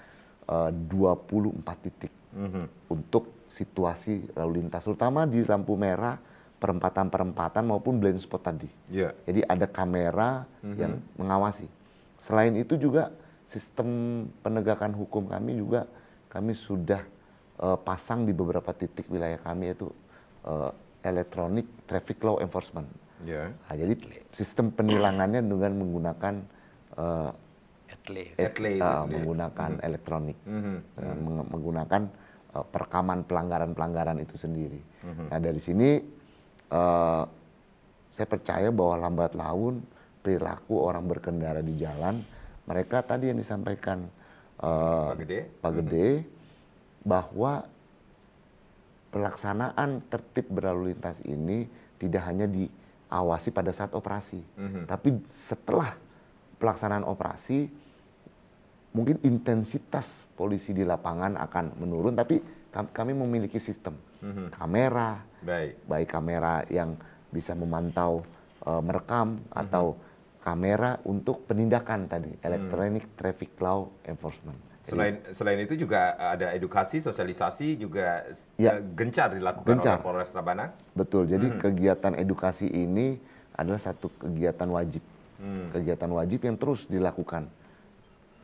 eh, uh, 24 titik -hmm. untuk situasi lalu lintas, terutama di lampu merah, perempatan-perempatan maupun blind spot tadi. Yeah. Jadi ada kamera -hmm. yang mengawasi. Selain itu juga sistem penegakan hukum kami juga kami sudah uh, pasang di beberapa titik wilayah kami yaitu uh, electronic traffic law enforcement. Yeah. Nah, jadi sistem penilangannya dengan menggunakan uh, uh, menggunakan mm -hmm. elektronik, mm -hmm. uh, menggunakan uh, perekaman pelanggaran-pelanggaran itu sendiri. Mm -hmm. Nah dari sini uh, saya percaya bahwa lambat laun perilaku orang berkendara di jalan mereka tadi yang disampaikan Eh, Pak Gede, Pak Gede hmm. bahwa pelaksanaan tertib berlalu lintas ini tidak hanya diawasi pada saat operasi, hmm. tapi setelah pelaksanaan operasi mungkin intensitas polisi di lapangan akan menurun, tapi kami memiliki sistem hmm. kamera, baik. baik kamera yang bisa memantau, uh, merekam mhm. atau hmm kamera untuk penindakan tadi electronic hmm. traffic law enforcement. Jadi, selain itu juga ada edukasi, sosialisasi juga ya, eh, gencar dilakukan gencar. oleh Polres Tabanan. Betul. Jadi hmm. kegiatan edukasi ini adalah satu kegiatan wajib. Hmm. Kegiatan wajib yang terus dilakukan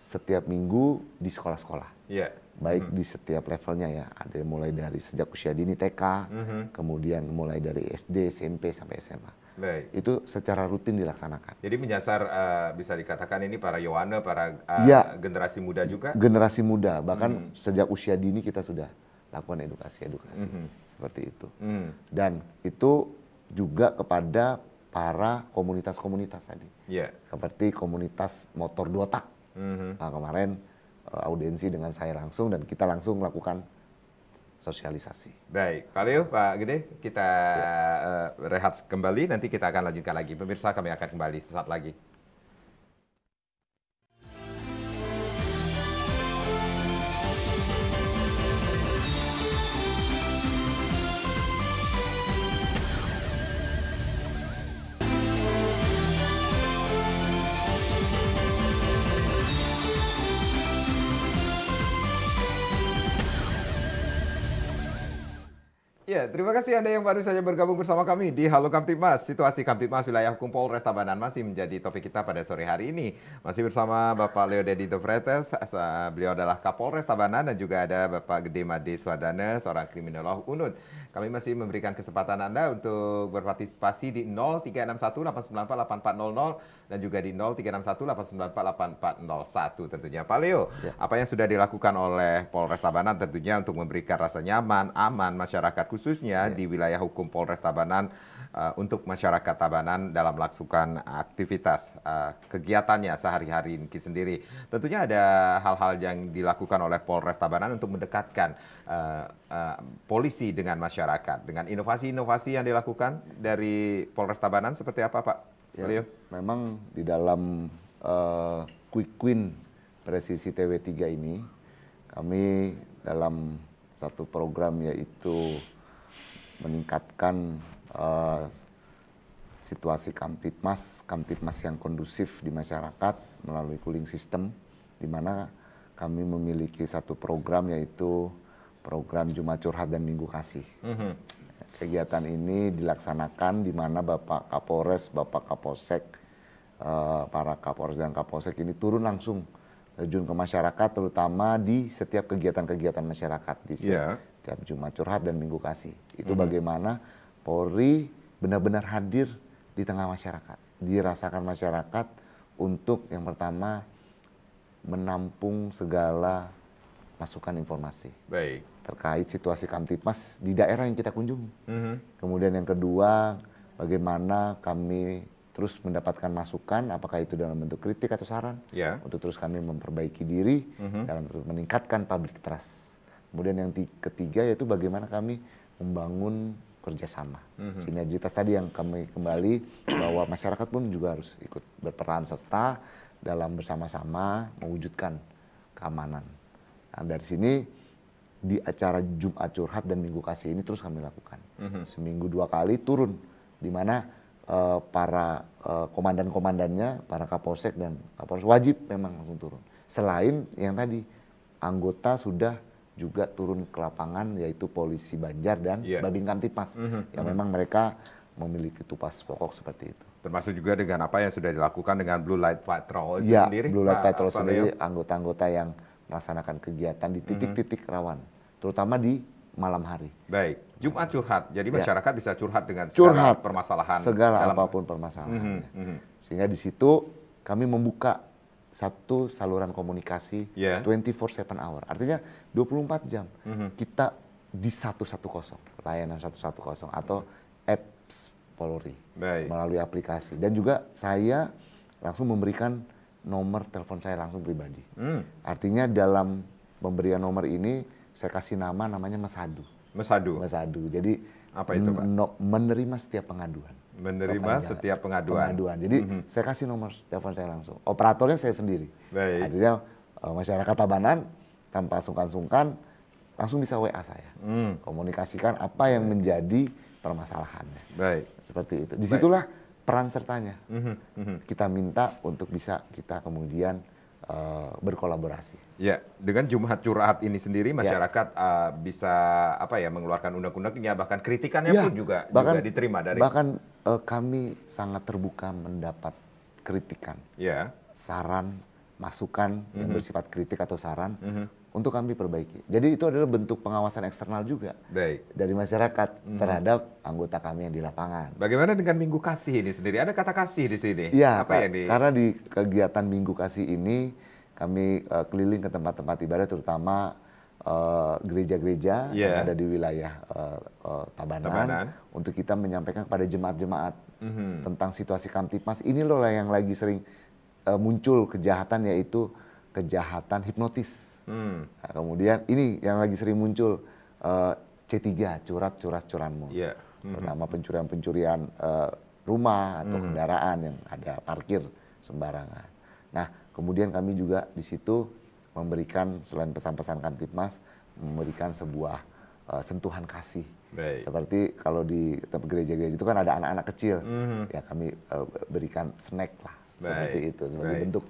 setiap minggu di sekolah-sekolah. Yeah. Baik hmm. di setiap levelnya ya. Ada mulai dari sejak usia dini TK, hmm. kemudian mulai dari SD, SMP sampai SMA Baik. Itu secara rutin dilaksanakan. Jadi menyasar uh, bisa dikatakan ini para Yohana, para uh, ya, generasi muda juga? Generasi muda, bahkan hmm. sejak usia dini kita sudah lakukan edukasi-edukasi hmm. seperti itu. Hmm. Dan itu juga kepada para komunitas-komunitas tadi. Yeah. Seperti komunitas motor dua tak. Mm -hmm. nah, kemarin eh, audiensi dengan saya langsung dan kita langsung melakukan sosialisasi. Baik, Pak Leo, Pak Gede, kita ya. uh, rehat kembali. Nanti kita akan lanjutkan lagi. Pemirsa, kami akan kembali sesaat lagi. Ya, terima kasih Anda yang baru saja bergabung bersama kami di Halo Kamtipmas. Situasi Kamtipmas wilayah hukum Polres Tabanan masih menjadi topik kita pada sore hari ini. Masih bersama Bapak Leo Dedi Fretes, eh, beliau adalah Kapolres Tabanan dan juga ada Bapak Gede Made Swadana, seorang kriminolog unut. Kami masih memberikan kesempatan Anda untuk berpartisipasi di 0361 894 8400 dan juga di 0361 894 8401 tentunya. Pak Leo, ya. apa yang sudah dilakukan oleh Polres Tabanan tentunya untuk memberikan rasa nyaman, aman masyarakat khususnya yeah. di wilayah hukum Polres Tabanan uh, untuk masyarakat Tabanan dalam melakukan aktivitas uh, kegiatannya sehari-hari ini sendiri. Tentunya ada hal-hal yang dilakukan oleh Polres Tabanan untuk mendekatkan uh, uh, polisi dengan masyarakat dengan inovasi-inovasi yang dilakukan dari Polres Tabanan seperti apa, Pak? Ya, memang di dalam uh, Quick Win Presisi TW3 ini kami dalam satu program yaitu meningkatkan uh, situasi kamtipmas, kamtipmas yang kondusif di masyarakat melalui cooling system, di mana kami memiliki satu program yaitu program Jumat Curhat dan Minggu Kasih. Mm -hmm. Kegiatan ini dilaksanakan di mana Bapak Kapolres, Bapak Kapolsek, uh, para Kapolres dan Kapolsek ini turun langsung terjun ke masyarakat, terutama di setiap kegiatan-kegiatan masyarakat di yeah setiap kan, Jumat curhat dan Minggu kasih. Itu hmm. bagaimana Polri benar-benar hadir di tengah masyarakat, dirasakan masyarakat untuk yang pertama menampung segala masukan informasi Baik. terkait situasi kamtipmas di daerah yang kita kunjungi. hmm Kemudian yang kedua, bagaimana kami terus mendapatkan masukan, apakah itu dalam bentuk kritik atau saran, yeah. untuk terus kami memperbaiki diri mm-hmm. dalam meningkatkan public trust Kemudian yang ketiga yaitu bagaimana kami membangun kerjasama. Mm-hmm. Sinergitas tadi yang kami kembali bahwa masyarakat pun juga harus ikut berperan serta dalam bersama-sama mewujudkan keamanan. Nah, dari sini di acara Jumat Curhat dan Minggu Kasih ini terus kami lakukan. Mm-hmm. Seminggu dua kali turun, di mana uh, para uh, komandan-komandannya, para kapolsek dan kapolres wajib memang langsung turun. Selain yang tadi, anggota sudah juga turun ke lapangan yaitu polisi Banjar dan yeah. Babinkamtipas mm -hmm. yang mhm. memang mereka memiliki tupas pokok seperti itu. Termasuk juga dengan apa yang sudah dilakukan dengan Blue Light Patrol itu ya, sendiri. Blue Light Patrol sendiri ya? anggota-anggota yang melaksanakan kegiatan di mhm. titik-titik rawan, terutama di malam hari. Baik, Jumat curhat. Jadi ya. masyarakat bisa curhat dengan segala curhat, permasalahan. Segala dalam... apapun permasalahan. Mm -hmm. Sehingga di situ kami membuka satu saluran komunikasi yeah. Ya. 24/7 hour. Artinya 24 jam mm -hmm. kita di 110, layanan 110 atau apps Polri Baik. melalui aplikasi. Dan juga saya langsung memberikan nomor telepon saya langsung pribadi. Mm. Artinya dalam pemberian nomor ini saya kasih nama namanya Mesadu. Mesadu. Mesadu. Jadi apa itu, Pak? Menerima setiap pengaduan menerima setiap pengaduan. pengaduan. Jadi mm -hmm. saya kasih nomor telepon saya langsung. Operatornya saya sendiri. Baik. Artinya eh, masyarakat Tabanan tanpa sungkan-sungkan langsung bisa WA saya. Mm. Komunikasikan apa yang Baik. menjadi permasalahannya. Baik. Seperti itu. Disitulah Baik. peran sertanya. Mm -hmm. Kita minta untuk bisa kita kemudian eh, berkolaborasi. Ya, dengan Jumat Curhat ini sendiri ya. masyarakat ya. uh, bisa apa ya mengeluarkan undang-undangnya bahkan kritikannya ya, pun juga bahkan, juga diterima dari bahkan uh, kami sangat terbuka mendapat kritikan, yeah. saran, masukan mm-hmm. yang mhm. bersifat kritik atau saran mm-hmm. untuk kami perbaiki. Jadi itu adalah bentuk pengawasan eksternal juga Baik. dari masyarakat mm-hmm. terhadap anggota kami yang di lapangan. Bagaimana dengan Minggu Kasih ini sendiri? Ada kata kasih di sini? Iya, apa yang di... karena di kegiatan Minggu Kasih ini kami uh, keliling ke tempat-tempat ibadah terutama Eh, gereja-gereja yeah. yang iya. ada di wilayah uh, uh, Tabanan, Tabanan untuk kita menyampaikan kepada jemaat-jemaat mm -hmm. tentang situasi Kamtipmas. Ini loh yang lagi sering uh, muncul kejahatan yaitu kejahatan hipnotis. Mm. Nah, kemudian ini yang lagi sering muncul uh, C3 curat-curat curanmu. Yeah. Mm -hmm. Terutama pencurian-pencurian uh, rumah atau mm -hmm. kendaraan yang ada parkir sembarangan. Nah, kemudian kami juga di situ memberikan selain pesan-pesan kantipmas memberikan sebuah uh, sentuhan kasih. Baik. Seperti kalau di gereja-gereja itu kan ada anak-anak kecil, mm -hmm. ya kami uh, berikan snack lah Baik. seperti itu sebagai bentuk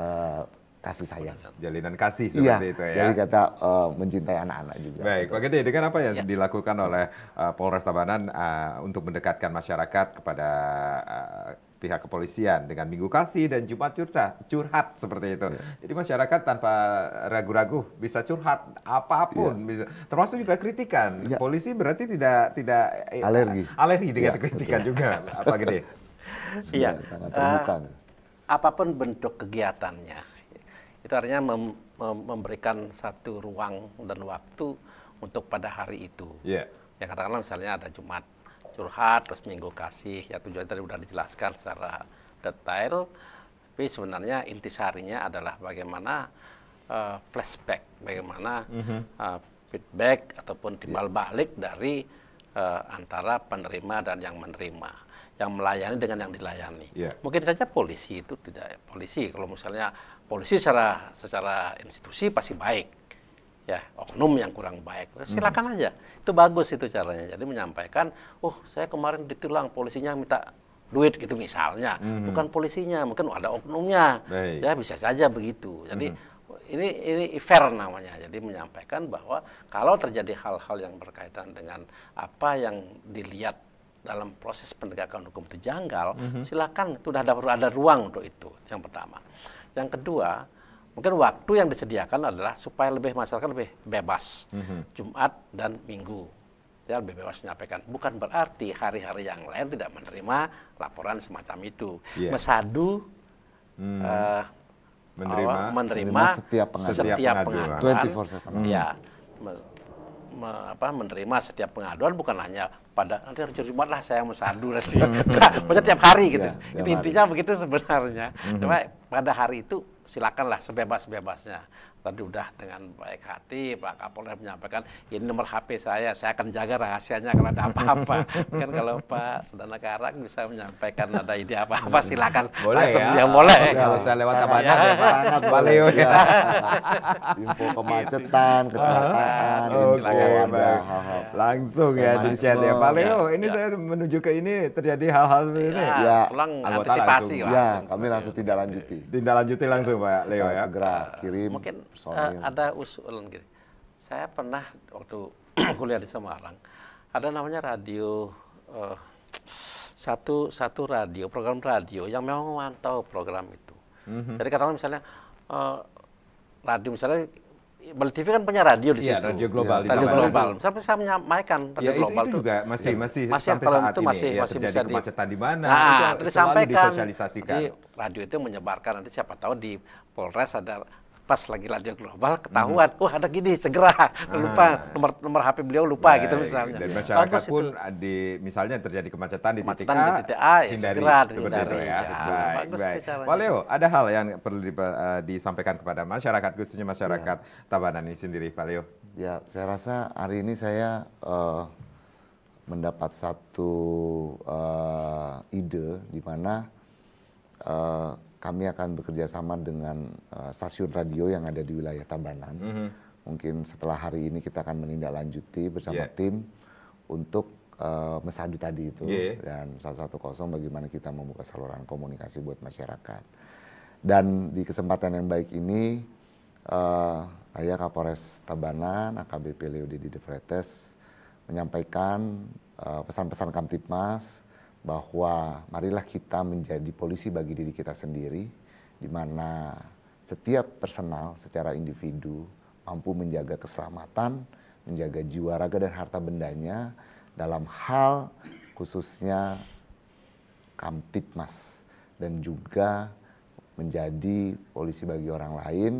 uh, kasih sayang. Jalinan kasih iya, seperti iya, itu ya. Jadi kata uh, mencintai anak-anak juga. Baik, Pak Gede, dengan apa yang ya. dilakukan oleh uh, Polres Tabanan uh, untuk mendekatkan masyarakat kepada pihak kepolisian dengan Minggu Kasih dan Jumat curhat, curhat seperti itu. Yeah. Jadi masyarakat tanpa ragu-ragu bisa curhat apapun, yeah. bisa termasuk juga kritikan. Yeah. Polisi berarti tidak tidak eh, alergi, alergi dengan yeah. kritikan betul. Iya. juga apa gede. Iya. Uh, apapun bentuk kegiatannya, itu artinya mem mem memberikan satu ruang dan waktu untuk pada hari itu. Yeah. Ya katakanlah misalnya ada Jumat curhat terus minggu kasih ya tujuan tadi sudah dijelaskan secara detail tapi sebenarnya intisarinya adalah bagaimana uh, flashback bagaimana uh, feedback ataupun timbal balik dari uh, antara penerima dan yang menerima yang melayani dengan yang dilayani. Yeah. Mungkin saja polisi itu tidak polisi kalau misalnya polisi secara secara institusi pasti baik ya oknum yang kurang baik silakan hmm. aja itu bagus itu caranya jadi menyampaikan oh saya kemarin ditilang polisinya minta duit gitu misalnya hmm. bukan polisinya mungkin ada oknumnya Baik. ya bisa saja begitu jadi hmm. ini ini fair namanya jadi menyampaikan bahwa kalau terjadi hal-hal yang berkaitan dengan apa yang dilihat dalam proses penegakan hukum itu janggal hmm. silakan itu sudah ada ada ruang untuk itu yang pertama yang kedua Mungkin waktu yang disediakan adalah supaya lebih masyarakat lebih bebas. Mm -hmm. Jumat dan Minggu. Saya lebih bebas menyampaikan. Bukan berarti hari-hari yang lain tidak menerima laporan semacam itu. Yeah. Mesadu mm. uh, menerima, menerima, menerima setiap pengaduan. Setiap pengaduan. 24 Ya, me, me, apa, menerima setiap pengaduan bukan hanya pada nanti hari Jumat lah saya mesadu nanti. Maksudnya tiap hari gitu. Ya, tiap hari. Intinya begitu sebenarnya. Hmm. Cuma pada hari itu silakanlah sebebas bebasnya tadi udah dengan baik hati Pak Kapolres menyampaikan ini nomor HP saya, saya akan jaga rahasianya kalau ada apa-apa. kan kalau Pak Sedana Karang bisa menyampaikan ada ide apa-apa hmm. silakan. Boleh Langsung ya. Yang boleh. Kalau saya lewat apa-apa ya. Tabanan Baleo ya. Info kemacetan, gitu. kecelakaan, oh, silakan. Okay, Langsung ya di chat ya Pak Leo. Ya, ini ya. saya menuju ke ini terjadi hal-hal seperti ini. Ya, ya pulang antisipasi Ya, kami langsung tidak lanjuti. Tidak lanjuti langsung Pak Leo ya. Segera kirim. Mungkin soal uh, ada usulan gini. Saya pernah waktu kuliah di Semarang ada namanya radio uh, satu satu radio program radio yang memang memantau program itu. Mm-hmm. Jadi katakanlah misalnya uh, radio misalnya Bali TV kan punya radio di ya, situ. radio global. Ya, radio global. Sampai saya menyampaikan radio ya, itu, global itu juga iya. ya, masih ya, masih masih sampai saat itu masih ini, masih ya, bisa kemacetan di mana. Nah, itu terus disampaikan. Jadi radio itu menyebarkan nanti siapa tahu di Polres ada pas lagi radio global mhm. ketahuan, hmm. wah oh, ada gini segera ah. lupa nomor nomor HP beliau lupa Baik. gitu misalnya. Dan masyarakat Bagus pun di misalnya terjadi kemacetan di titik A, di ya, hindari, segera seperti itu ya. ya. Baik. Bagus Baik. Pak Leo, ada hal yang perlu di, uh, eh, disampaikan kepada masyarakat khususnya iya. masyarakat ya. Tabanan ini sendiri, Pak Leo. Ya, saya rasa hari ini saya uh, mendapat satu uh, ide di mana uh, kami akan bekerja sama dengan uh, stasiun radio yang ada di wilayah Tabanan. Mm -hmm. Mungkin setelah hari ini kita akan menindaklanjuti bersama yeah. tim untuk uh, eh, mesadu tadi itu yeah. dan satu kosong bagaimana kita membuka saluran komunikasi buat masyarakat. Dan di kesempatan yang baik ini, uh, saya Kapolres Tabanan, AKBP Leo De Fretes menyampaikan pesan-pesan uh, pesan -pesan Kamtipmas bahwa marilah kita menjadi polisi bagi diri kita sendiri, di mana setiap personal secara individu mampu menjaga keselamatan, menjaga jiwa raga dan harta bendanya dalam hal khususnya kamtipmas dan juga menjadi polisi bagi orang lain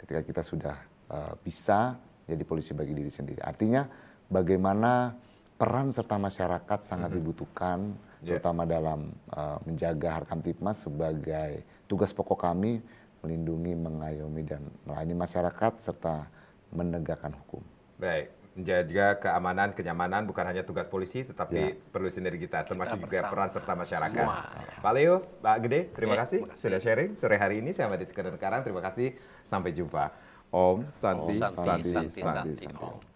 ketika kita sudah uh, bisa jadi polisi bagi diri sendiri. Artinya bagaimana peran serta masyarakat sangat mm-hmm. dibutuhkan Iya. terutama dalam eh, menjaga harkam tipmas sebagai tugas pokok kami melindungi, mengayomi dan melayani masyarakat serta menegakkan hukum. Baik, menjaga keamanan, kenyamanan bukan hanya tugas polisi, tetapi yeah. perlu sinergitas, termasuk juga peran serta masyarakat. Semua. Pak Leo, Pak Gede, terima yeah, kasih, terima sudah sharing sore hari ini. Saya Sekedar Sekarang, terima kasih. Sampai jumpa. Om Santi, Santi, Santi, Santi, Santi, Santi, Santi. Santi. Om.